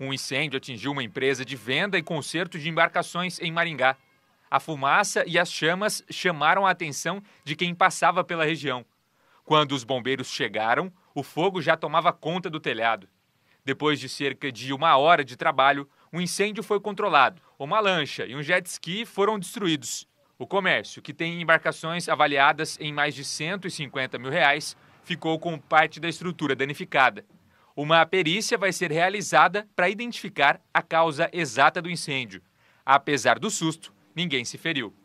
Um incêndio atingiu uma empresa de venda e conserto de embarcações em Maringá. A fumaça e as chamas chamaram a atenção de quem passava pela região. Quando os bombeiros chegaram, o fogo já tomava conta do telhado. Depois de cerca de uma hora de trabalho, o incêndio foi controlado. Uma lancha e um jet ski foram destruídos. O comércio, que tem embarcações avaliadas em mais de 150 mil reais, ficou com parte da estrutura danificada. Uma perícia vai ser realizada para identificar a causa exata do incêndio. Apesar do susto, ninguém se feriu.